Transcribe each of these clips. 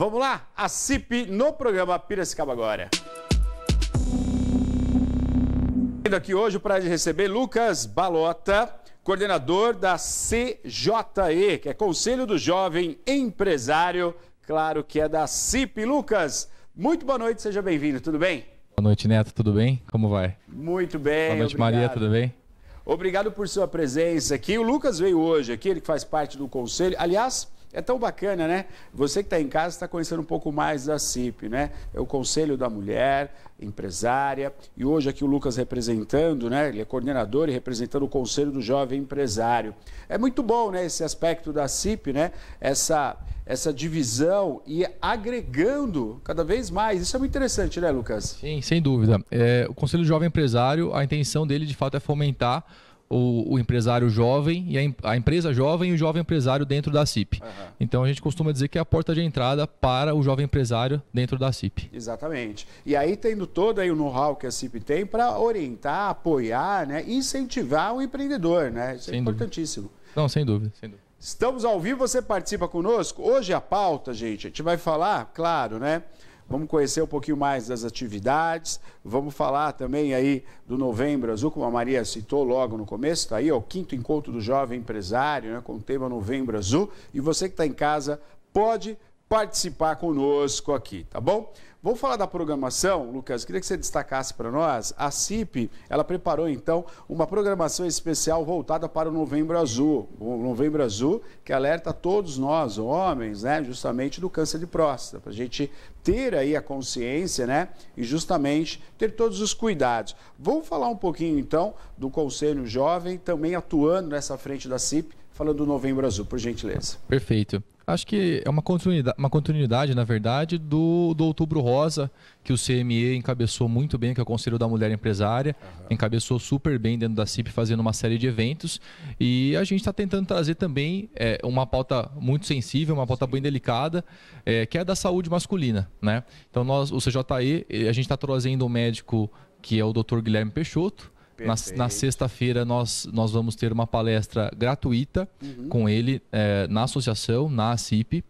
Vamos lá? A CIP no programa Piracicaba Agora. Vindo aqui hoje para receber Lucas Balota, coordenador da CJE, que é Conselho do Jovem Empresário, claro que é da CIP. Lucas, muito boa noite, seja bem-vindo, tudo bem? Boa noite, Neto, tudo bem? Como vai? Muito bem. Boa noite, obrigado. Maria, tudo bem? Obrigado por sua presença aqui. O Lucas veio hoje aqui, ele que faz parte do conselho. Aliás, é tão bacana, né? Você que está em casa está conhecendo um pouco mais da CIP, né? É o Conselho da Mulher, empresária, e hoje aqui o Lucas representando, né? Ele é coordenador e representando o Conselho do Jovem Empresário. É muito bom, né? Esse aspecto da CIP, né? Essa, essa divisão e agregando cada vez mais. Isso é muito interessante, né, Lucas? Sim, sem dúvida. É, o Conselho do Jovem Empresário, a intenção dele de fato é fomentar o, o empresário jovem e a, a, empresa jovem e o jovem empresário dentro da CIP. Uhum. Então a gente costuma dizer que é a porta de entrada para o jovem empresário dentro da CIP. Exatamente. E aí tendo todo aí o know-how que a CIP tem para orientar, apoiar, né, incentivar o empreendedor, né? Isso é importantíssimo. Dúvida. Não, sem dúvida, sem dúvida. Estamos ao vivo, você participa conosco. Hoje a pauta, gente, a gente vai falar, claro, né? Vamos conhecer um pouquinho mais das atividades. Vamos falar também aí do Novembro Azul, como a Maria citou logo no começo. Está aí ó, o quinto encontro do jovem empresário, né, com o tema Novembro Azul. E você que está em casa pode participar conosco aqui, tá bom? Vou falar da programação, Lucas, queria que você destacasse para nós. A CIP, ela preparou então uma programação especial voltada para o Novembro Azul. O Novembro Azul que alerta todos nós, homens, né, justamente do câncer de próstata, para a gente ter aí a consciência, né, e justamente ter todos os cuidados. Vamos falar um pouquinho então do Conselho Jovem, também atuando nessa frente da CIP, falando do Novembro Azul, por gentileza. Perfeito. Acho que é uma continuidade, uma continuidade na verdade, do, do Outubro Rosa, que o CME encabeçou muito bem, que é o Conselho da Mulher Empresária, uhum. encabeçou super bem dentro da CIP, fazendo uma série de eventos. E a gente está tentando trazer também é, uma pauta muito sensível, uma pauta Sim. bem delicada, é, que é da saúde masculina. Né? Então, nós, o CJE, a gente está trazendo um médico que é o Dr. Guilherme Peixoto, na, na sexta-feira nós, nós vamos ter uma palestra gratuita uhum. com ele é, na associação, na ACIP.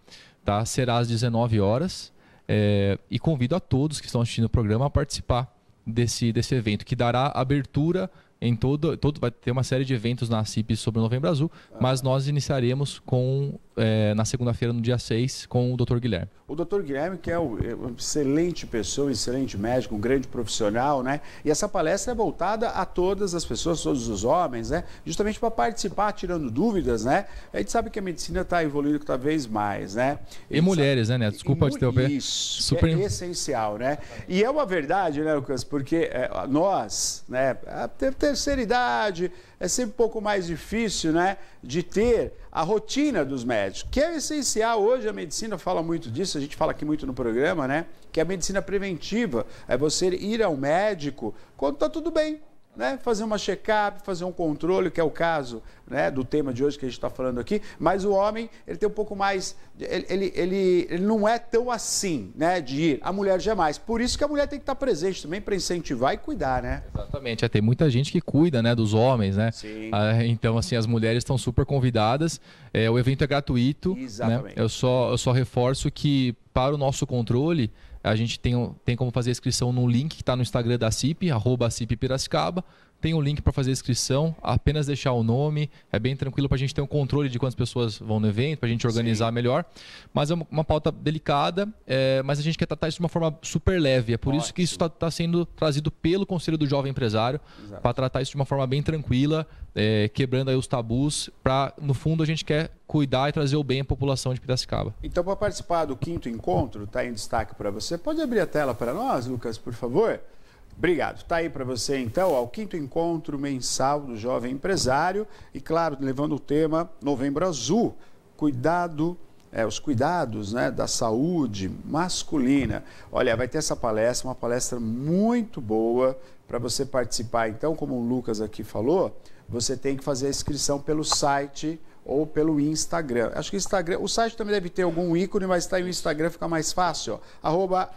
Tá? Será às 19 horas. É, e convido a todos que estão assistindo o programa a participar desse, desse evento, que dará abertura em todo, todo vai ter uma série de eventos na CIP sobre o Novembro Azul, ah. mas nós iniciaremos com é, na segunda-feira, no dia 6, com o Dr. Guilherme. O Dr. Guilherme, que é, é uma excelente pessoa, excelente médico, um grande profissional, né? E essa palestra é voltada a todas as pessoas, todos os homens, né? Justamente para participar, tirando dúvidas, né? A gente sabe que a medicina está evoluindo cada vez mais, né? E, mulheres, sabe... né, Neto? Desculpa e, te interromper. Isso, Super... é essencial, né? E é uma verdade, né, Lucas? Porque é, nós, né, eh, terceira idade é sempre um pouco mais difícil né, de ter a rotina dos médicos, que é essencial. Hoje a medicina fala muito disso, a gente fala aqui muito no programa, né? Que é a medicina preventiva é você ir ao médico quando está tudo bem, né, fazer uma check-up, fazer um controle, que é o caso né, do tema de hoje que a gente está falando aqui, mas o homem ele tem um pouco mais, ele, ele, ele, ele não é tão assim, né, de ir, a mulher jamais, por isso que a mulher tem que estar tá presente também para incentivar e cuidar, né? Exatamente, é, tem muita gente que cuida, né, dos homens, né? Sim. Ah, então, assim, as mulheres estão super convidadas, é, o evento é gratuito, né? Exatamente. Né? Eu, só, eu só reforço que para o nosso controle, a gente tem, tem como fazer a inscrição no link que está no Instagram da CIP, arroba CIP Piracicaba. Tem o um link para fazer a inscrição, apenas deixar o nome, é bem tranquilo para a gente ter um controle de quantas pessoas vão no evento, para a gente organizar Sim. melhor. Mas é uma, uma pauta delicada, é, mas a gente quer tratar isso de uma forma super leve. É por Ótimo. isso que isso está tá sendo trazido pelo Conselho do Jovem Empresário, para tratar isso de uma forma bem tranquila, é, quebrando aí os tabus, para, no fundo, a gente quer cuidar e trazer o bem à população de Piracicaba. Então, para participar do quinto encontro, está em destaque para você. Pode abrir a tela para nós, Lucas, por favor? Obrigado. Está aí para você, então, ao quinto encontro mensal do jovem empresário e, claro, levando o tema Novembro Azul, cuidado é, os cuidados né, da saúde masculina. Olha, vai ter essa palestra, uma palestra muito boa para você participar. Então, como o Lucas aqui falou, você tem que fazer a inscrição pelo site ou pelo Instagram. Acho que Instagram, o site também deve ter algum ícone, mas está aí o Instagram, fica mais fácil. Ó, arroba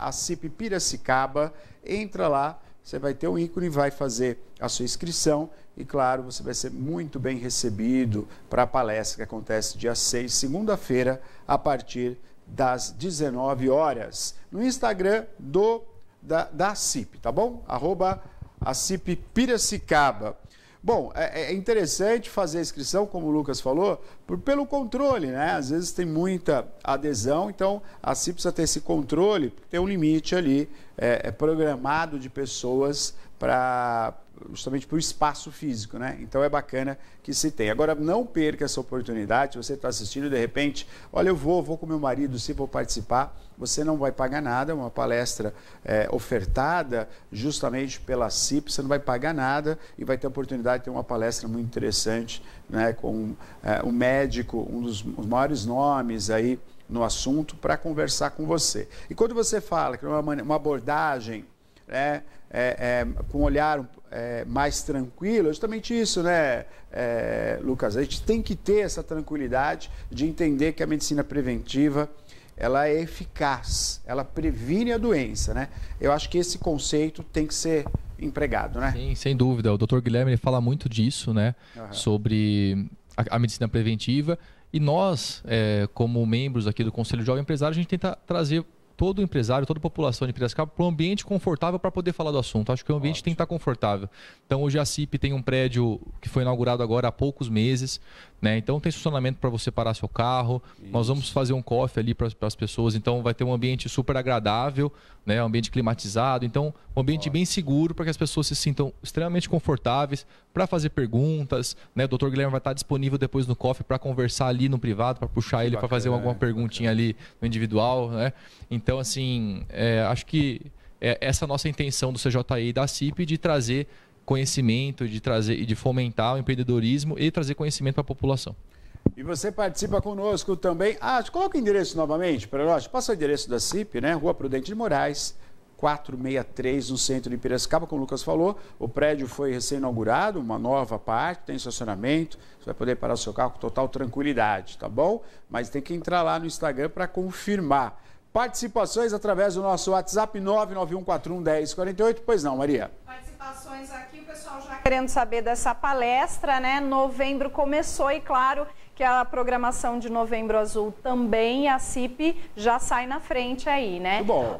Entra lá, você vai ter um ícone, vai fazer a sua inscrição e, claro, você vai ser muito bem recebido para a palestra que acontece dia 6, segunda-feira, a partir das 19 horas, no Instagram do da, da CIP, tá bom? Arroba a CIP Piracicaba. Bom, é, é interessante fazer a inscrição, como o Lucas falou, por, pelo controle, né? Às vezes tem muita adesão, então a CIP precisa ter esse controle, porque tem um limite ali é, é programado de pessoas para justamente para o espaço físico, né? Então é bacana que se tem. Agora não perca essa oportunidade. Você está assistindo de repente, olha, eu vou, vou com meu marido, se vou participar, você não vai pagar nada. É uma palestra é, ofertada justamente pela CIP, você não vai pagar nada e vai ter a oportunidade de ter uma palestra muito interessante, né? Com é, um médico, um dos maiores nomes aí no assunto para conversar com você. E quando você fala que é uma, uma abordagem né, é, é, com um olhar é, mais tranquilo, é justamente isso, né, é, Lucas? A gente tem que ter essa tranquilidade de entender que a medicina preventiva ela é eficaz, ela previne a doença, né? Eu acho que esse conceito tem que ser empregado, né? Sim, sem dúvida. O Dr. Guilherme fala muito disso, né? Uhum. Sobre a, a, medicina preventiva. E nós, é, como membros aqui do Conselho de Jovem Empresário, a gente tenta trazer todo empresário, toda a população de Piracicaba para um ambiente confortável para poder falar do assunto. Acho que o ambiente Ótimo. tem que estar confortável. Então, hoje a CIP tem um prédio que foi inaugurado agora há poucos meses, né? Então tem estacionamento para você parar seu carro. Isso. Nós vamos fazer um coffee ali para as pessoas. Então vai ter um ambiente super agradável, né? Um ambiente climatizado. Então um ambiente Ótimo. bem seguro para que as pessoas se sintam extremamente confortáveis para fazer perguntas. Né? O Dr. Guilherme vai estar disponível depois no coffee para conversar ali no privado, para puxar ele para fazer alguma perguntinha ali no individual, né? Então assim, é, acho que é essa nossa intenção do CJA e da CIP de trazer conhecimento, de trazer e de fomentar o empreendedorismo e trazer conhecimento para a população. E você participa conosco também. Ah, coloca o endereço novamente para nós. Passa o endereço da CIP, né? Rua Prudente de Moraes, 463, no centro de Piracicaba, como o Lucas falou. O prédio foi recém-inaugurado, uma nova parte, tem estacionamento. Você vai poder parar o seu carro com total tranquilidade, tá bom? Mas tem que entrar lá no Instagram para confirmar. Participações através do nosso WhatsApp 99141 1048. Pois não, Maria? Participa participações aqui, o pessoal já querendo saber dessa palestra, né? Novembro começou e claro que a programação de Novembro Azul também, a CIP já sai na frente aí, né? Muito bom.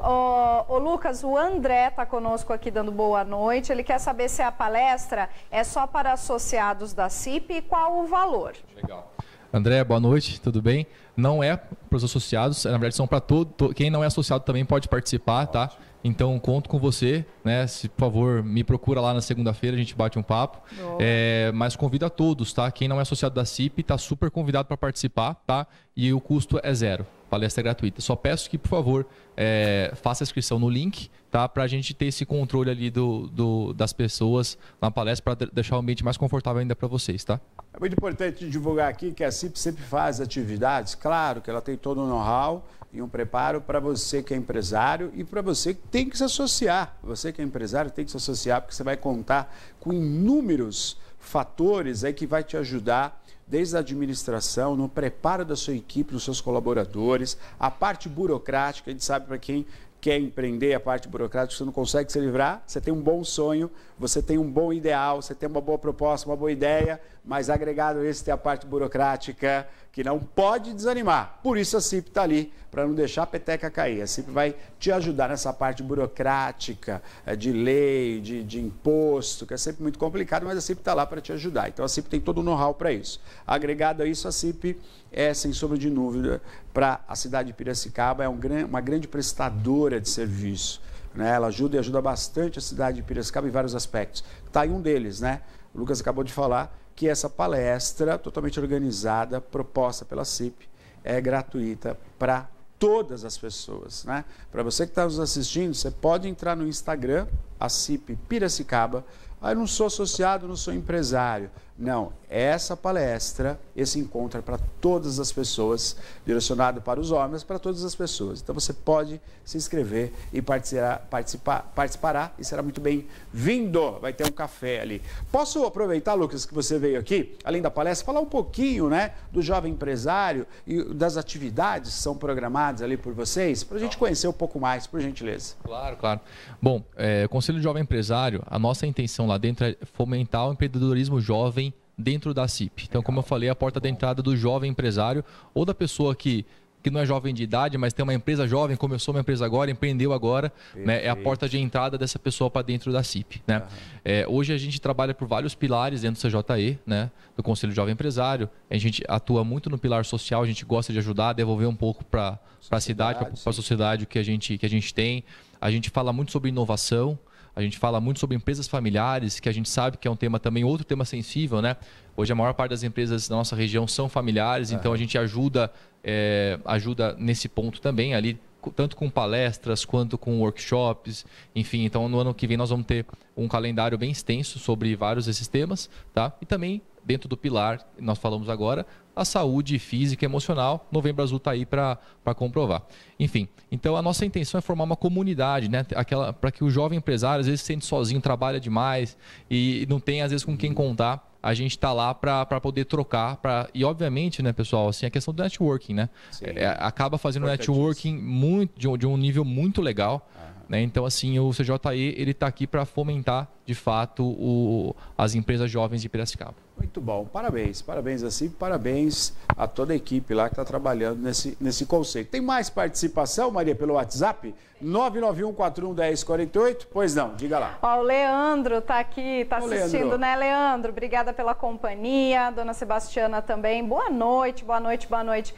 O Lucas, o André tá conosco aqui dando boa noite, ele quer saber se a palestra é só para associados da CIP e qual o valor. Legal. André, boa noite, tudo bem? não é para os associados, na verdade são para todo, quem não é associado também pode participar, tá? Então conto com você, né? Se por favor me procura lá na segunda-feira, a gente bate um papo. É, mas convido a todos, tá? Quem não é associado da CIP está super convidado para participar, tá? E o custo é zero palestra é gratuita. Só peço que, por favor, é, faça a inscrição no link, tá? Para a gente ter esse controle ali do, do das pessoas na palestra, para deixar o ambiente mais confortável ainda para vocês, tá? É muito importante divulgar aqui que a CIP sempre faz atividades, claro que ela tem todo o um know-how e um preparo para você que é empresário e para você que tem que se associar. Você que é empresário tem que se associar, porque você vai contar com inúmeros fatores aí que vai te ajudar desde a administração, no preparo da sua equipe, dos seus colaboradores, a parte burocrática, a gente sabe para quem quer empreender a parte burocrática, você não consegue se livrar, você tem um bom sonho, você tem um bom ideal, você tem uma boa proposta, uma boa ideia, mas agregado esse tem a parte burocrática que não pode desanimar. Por isso a CIP está ali, para não deixar a peteca cair. A CIP vai te ajudar nessa parte burocrática, eh, de lei, de, de imposto, que é sempre muito complicado, mas a CIP está lá para te ajudar. Então a CIP tem todo o know-how para isso. Agregado a isso, a CIP é, sem sombra de dúvida, para a cidade de Piracicaba, é um, uma grande prestadora de serviço. Né? Ela ajuda e ajuda bastante a cidade de Piracicaba em vários aspectos. Está aí um deles, né? O Lucas acabou de falar que essa palestra, totalmente organizada, proposta pela CIP, é gratuita para todas as pessoas. Né? Para você que está nos assistindo, você pode entrar no Instagram, a CIP Piracicaba. Ah, eu não sou associado, não sou empresário. Não, essa palestra, esse encontro é para todas as pessoas, direcionado para os homens, para todas as pessoas. Então você pode se inscrever e participar, participar participará e será muito bem-vindo. Vai ter um café ali. Posso aproveitar, Lucas, que você veio aqui, além da palestra, falar um pouquinho né, do jovem empresário e das atividades que são programadas ali por vocês, para a gente conhecer um pouco mais, por gentileza. Claro, claro. Bom, é, de Jovem Empresário, a nossa intenção lá dentro é fomentar o empreendedorismo jovem dentro da CIP. Então, como eu falei, é a porta de entrada do jovem empresário ou da pessoa que que não é jovem de idade, mas tem uma empresa jovem, começou uma empresa agora, empreendeu agora, né, é a porta de entrada dessa pessoa para dentro da CIP. Né? Uhum. É, hoje a gente trabalha por vários pilares dentro do CJE, né, do Conselho Jovem Empresário. A gente atua muito no pilar social, a gente gosta de ajudar, devolver um pouco para a cidade, para a sociedade o que a gente, que a gente tem. A gente fala muito sobre inovação. A gente fala muito sobre empresas familiares, que a gente sabe que é um tema também, outro tema sensível, né? Hoje a maior parte das empresas da nossa região são familiares, então é. a gente ajuda, é, ajuda nesse ponto também ali, tanto com palestras quanto com workshops, enfim. Então no ano que vem nós vamos ter um calendário bem extenso sobre vários desses temas, tá? E também dentro do pilar, nós falamos agora, a saúde física e emocional. Novembro Azul está aí para comprovar. Enfim, então a nossa intenção é formar uma comunidade, né? Aquela para que o jovem empresário às vezes se sente sozinho, trabalha demais e não tem às vezes com quem contar. A gente está lá para poder trocar. Pra... E, obviamente, né, pessoal, assim, a questão do networking, né? É, acaba fazendo networking muito, de, um, de um nível muito legal. Ah né? Então, assim, o CJE ele está aqui para fomentar, de fato, o, as empresas jovens de Piracicaba. Muito bom, parabéns, parabéns assim, parabéns a toda a equipe lá que está trabalhando nesse, nesse conceito. Tem mais participação, Maria, pelo WhatsApp? 991-41-1048, Pois não, diga lá. Ó, o Leandro está aqui, está assistindo, Leandro. né, Leandro? Obrigada pela companhia, dona Sebastiana também. Boa noite, boa noite, boa noite.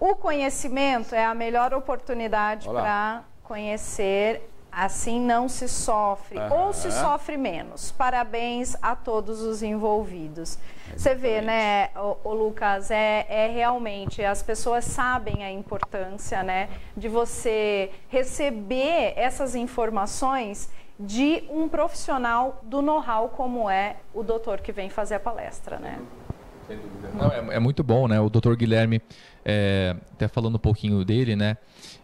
O conhecimento é a melhor oportunidade para conhecer Assim não se sofre, uhum. ou se sofre menos. Parabéns a todos os envolvidos. Exatamente. Você vê, né, o, o Lucas, é, é, realmente, as pessoas sabem a importância, né, de você receber essas informações de um profissional do know-how como é o doutor que vem fazer a palestra, né? Não, é, é, muito bom, né? O Dr. Guilherme, é, até falando um pouquinho dele, né?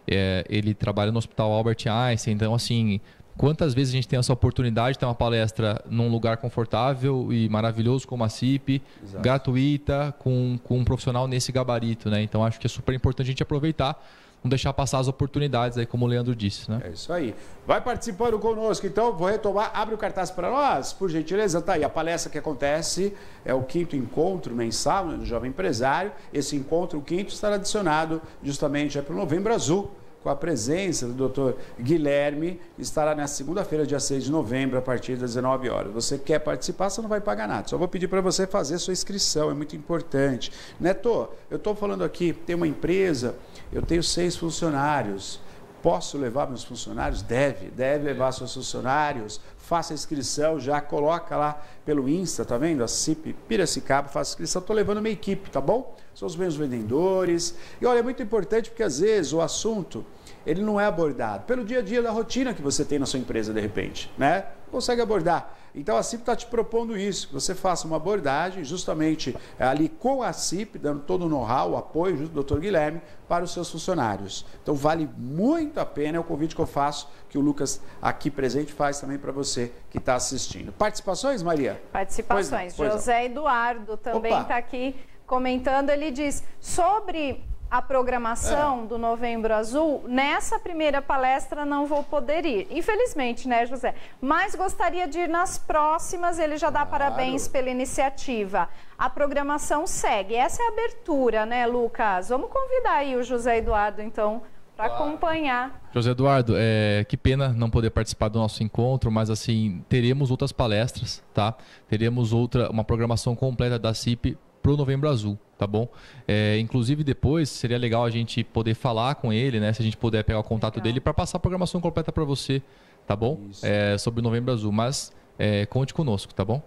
É, ele trabalha no Hospital Albert Einstein, então assim, quantas vezes a gente tem essa oportunidade de ter uma palestra num lugar confortável e maravilhoso como a CIP, Exato. gratuita, com, com um profissional nesse gabarito, né? Então acho que é super importante a gente aproveitar não deixar passar as oportunidades aí, como o Leandro disse, né? É isso aí. Vai participando conosco, então, vou retomar, abre o cartaz para nós, por gentileza, tá aí. A palestra que acontece é o quinto encontro mensal né, do Jovem Empresário. Esse encontro, o quinto, estará adicionado justamente para o Novembro Azul com a presença do Dr. Guilherme, estará na segunda-feira, dia 6 de novembro, a partir das 19 horas. Você quer participar, você não vai pagar nada. Só vou pedir para você fazer sua inscrição, é muito importante. Neto, eu estou falando aqui, tem uma empresa eu tenho seis funcionários. Posso levar meus funcionários? Deve, deve levar seus funcionários. Faça inscrição, já coloca lá pelo Insta, tá vendo? A CIP Piracicaba, faça inscrição. Estou levando minha equipe, tá bom? São os meus vendedores. E olha, é muito importante porque às vezes o assunto ele não é abordado pelo dia a dia da rotina que você tem na sua empresa de repente, né? Consegue abordar. Então a CIP está te propondo isso, que você faça uma abordagem justamente é, ali com a CIP, dando todo o know-how, o apoio junto do Dr. Guilherme para os seus funcionários. Então vale muito a pena, é o convite que eu faço, que o Lucas aqui presente faz também para você que está assistindo. Participações, Maria? Participações. Pois pois José Eduardo também está aqui comentando, ele diz sobre a programação é. do Novembro Azul, nessa primeira palestra não vou poder ir. Infelizmente, né, José? Mas gostaria de ir nas próximas, ele já claro. dá parabéns pela iniciativa. A programação segue. Essa é a abertura, né, Lucas? Vamos convidar aí o José Eduardo, então, para claro. acompanhar. José Eduardo, é, que pena não poder participar do nosso encontro, mas assim, teremos outras palestras, tá? Teremos outra, uma programação completa da CIP pro Novembro Azul, tá bom? É, inclusive depois seria legal a gente poder falar com ele, né? Se a gente puder pegar o contato legal. dele para passar a programação completa para você, tá bom? É, sobre o Novembro Azul, mas é, conte conosco, tá bom?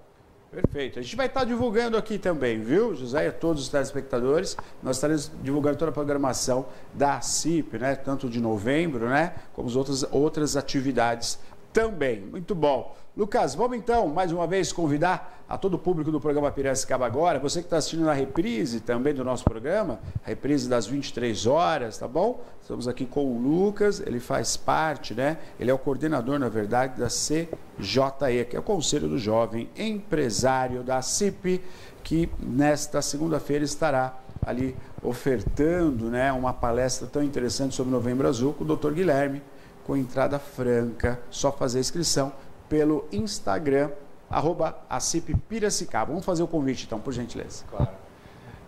Perfeito. A gente vai estar divulgando aqui também, viu, José e todos os telespectadores. Nós estaremos divulgando toda a programação da CIP, né? Tanto de novembro, né? Como as outras, outras atividades também. Muito bom. Lucas, vamos então, mais uma vez, convidar a todo o público do programa Piracicaba Agora, você que está assistindo na reprise também do nosso programa, reprise das 23 horas, tá bom? Estamos aqui com o Lucas, ele faz parte, né? Ele é o coordenador, na verdade, da CJE, que é o Conselho do Jovem Empresário da CIP, que nesta segunda-feira estará ali ofertando né, uma palestra tão interessante sobre Novembro Azul com o doutor Guilherme com entrada franca, só fazer a inscrição pelo Instagram, arroba Vamos fazer o convite então, por gentileza. Claro.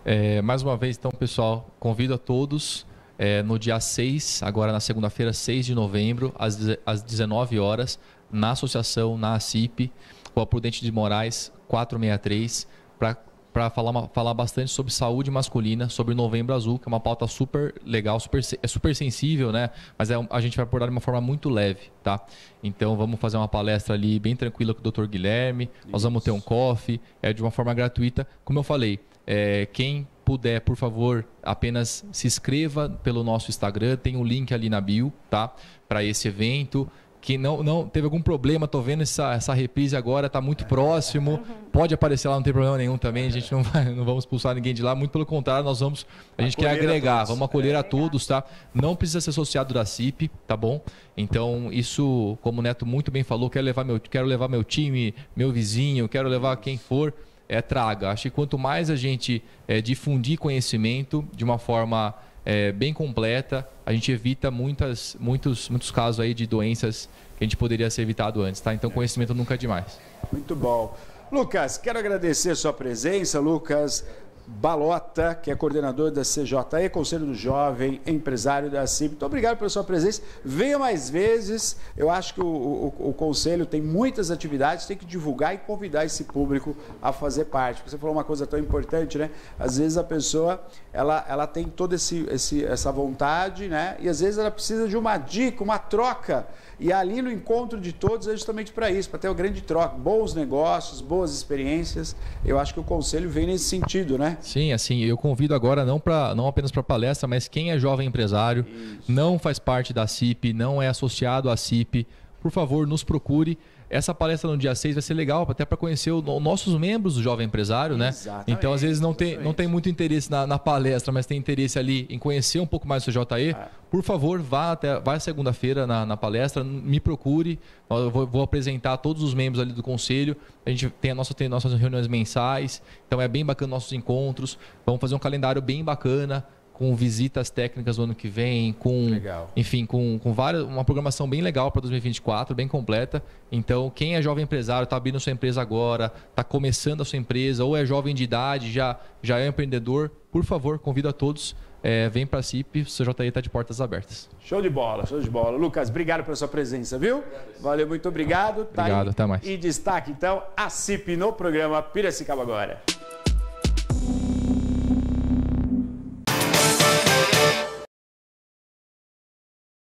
É, mais uma vez, então, pessoal, convido a todos é, no dia 6, agora na segunda-feira, 6 de novembro, às, às 19 horas, na associação, na ACIP, a Prudente de Moraes, 463, para para falar, falar bastante sobre saúde masculina, sobre Novembro Azul, que é uma pauta super legal, super, é super sensível, né? Mas é, a gente vai abordar de uma forma muito leve, tá? Então vamos fazer uma palestra ali bem tranquila com o Dr. Guilherme, Isso. nós vamos ter um coffee, é de uma forma gratuita. Como eu falei, é, quem puder, por favor, apenas se inscreva pelo nosso Instagram, tem o um link ali na bio, tá? Para esse evento que não, não teve algum problema, tô vendo essa, essa reprise agora, tá muito próximo, pode aparecer lá, não tem problema nenhum também, a gente não, vai, não vamos expulsar ninguém de lá, muito pelo contrário, nós vamos, a gente acolher quer agregar, vamos acolher a é. todos, tá? Não precisa ser associado da CIP, tá bom? Então, isso, como o Neto muito bem falou, quero levar meu, quero levar meu time, meu vizinho, quero levar quem for, é, traga. Acho que quanto mais a gente é, difundir conhecimento de uma forma é, bem completa. A gente evita muitas, muitos, muitos casos aí de doenças que a gente poderia ser evitado antes, tá? Então conhecimento nunca é demais. Muito bom. Lucas, quero agradecer a sua presença, Lucas Balota, que é coordenador da CJE, Conselho do Jovem Empresário da CIB. Muito obrigado pela sua presença. Venha mais vezes. Eu acho que o, o, o, Conselho tem muitas atividades, tem que divulgar e convidar esse público a fazer parte. Você falou uma coisa tão importante, né? Às vezes a pessoa ela, ela tem toda esse, esse, essa vontade, né? E às vezes ela precisa de uma dica, uma troca. E ali no encontro de todos é justamente para isso, para ter uma grande troca, bons negócios, boas experiências. Eu acho que o conselho vem nesse sentido, né? Sim, assim, eu convido agora não, para não apenas para palestra, mas quem é jovem empresário, isso. não faz parte da CIP, não é associado à CIP, por favor, nos procure essa palestra no dia 6 vai ser legal, até para conhecer os nossos membros do Jovem Empresário, né? Exatamente, então, às vezes, não tem, não tem muito interesse na, na, palestra, mas tem interesse ali em conhecer um pouco mais o JE. Ah. É. Por favor, vá até vá segunda-feira na, na, palestra, me procure. Eu vou, vou, apresentar todos os membros ali do conselho. A gente tem, a nossa, tem nossas reuniões mensais, então é bem bacana nossos encontros. Vamos fazer um calendário bem bacana com visitas técnicas no ano que vem, com legal. enfim, com, com várias, uma programação bem legal para 2024, bem completa. Então, quem é jovem empresário, está abrindo sua empresa agora, está começando a sua empresa, ou é jovem de idade, já, já é empreendedor, por favor, convido a todos. É, vem para a CIP, o CJI está de portas abertas. Show de bola, show de bola. Lucas, obrigado pela sua presença, viu? Valeu, muito obrigado. Tá obrigado, aí. até mais. E destaque, então, a CIP no programa Piracicaba Agora.